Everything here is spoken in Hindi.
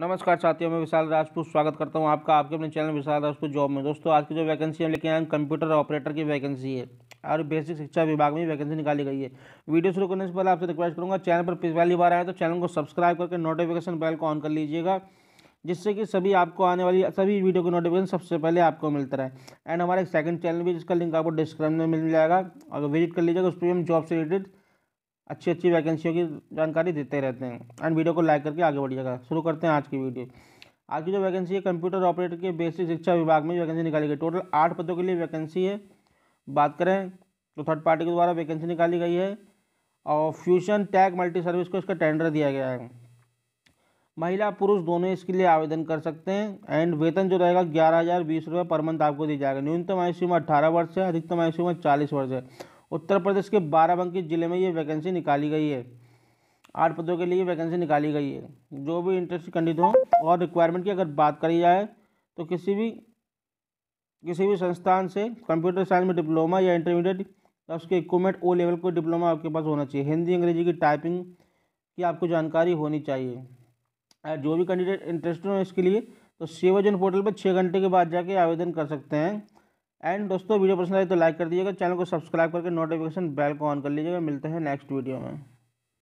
नमस्कार साथियों मैं विशाल राजपूत स्वागत करता हूं आपका आपके अपने चैनल विशाल राजपूत जॉब में दोस्तों आज की जो वैकेंसी है लेके आज कंप्यूटर ऑपरेटर की वैकेंसी है और बेसिक शिक्षा विभाग में वैकेंसी निकाली गई है वीडियो शुरू करने से पहले आपसे रिक्वेस्ट करूँगा चैनल पर पहली बार आए तो चैनल को सब्सक्राइब करके नोटिफिकेशन बेल को ऑन कर लीजिएगा जिससे कि सभी आपको आने वाली सभी वीडियो की नोटिफिकेशन सबसे पहले आपको मिलता रहे एंड हमारा एक सेकंड चैनल भी जिसका लिंक आपको डिस्क्रिप्शन में मिल जाएगा अगर विजिट कर लीजिएगा उस पर हम जॉब से रिलेटेड अच्छी अच्छी वैकेंसियों की जानकारी देते रहते हैं एंड वीडियो को लाइक करके आगे बढ़िएगा शुरू करते हैं आज की वीडियो आज की जो वैकेंसी है कंप्यूटर ऑपरेटर के बेसिक शिक्षा विभाग में वैकेंसी निकाली गई टोटल आठ पदों के लिए वैकेंसी है बात करें तो थर्ड पार्टी के द्वारा वैकेंसी निकाली गई है और फ्यूशन टैग मल्टी सर्विस को इसका टेंडर दिया गया है महिला पुरुष दोनों इसके लिए आवेदन कर सकते हैं एंड वेतन जो रहेगा ग्यारह हज़ार बीस रुपये पर मंथ आपको दिया जाएगा न्यूनतम आयु सीमा अठारह वर्ष है अधिकतम आयु सीमा चालीस वर्ष है उत्तर प्रदेश के बाराबंकी ज़िले में ये वैकेंसी निकाली गई है आठ पदों के लिए वैकेंसी निकाली गई है जो भी इंटरेस्ट कैंडिडेट हो और रिक्वायरमेंट की अगर बात करी जाए तो किसी भी किसी भी संस्थान से कंप्यूटर साइंस में डिप्लोमा या इंटरमीडिएट या उसके इक्विपमेंट ओ लेवल को डिप्लोमा आपके पास होना चाहिए हिंदी अंग्रेजी की टाइपिंग की आपको जानकारी होनी चाहिए जो भी कैंडिडेट इंटरेस्टेड हो इसके लिए तो सेवाजन पोर्टल पर छः घंटे के बाद जाके आवेदन कर सकते हैं एंड दोस्तों वीडियो पसंद आए तो लाइक कर दीजिएगा चैनल को सब्सक्राइब करके नोटिफिकेशन बेल को ऑन कर लीजिएगा मिलते हैं नेक्स्ट वीडियो में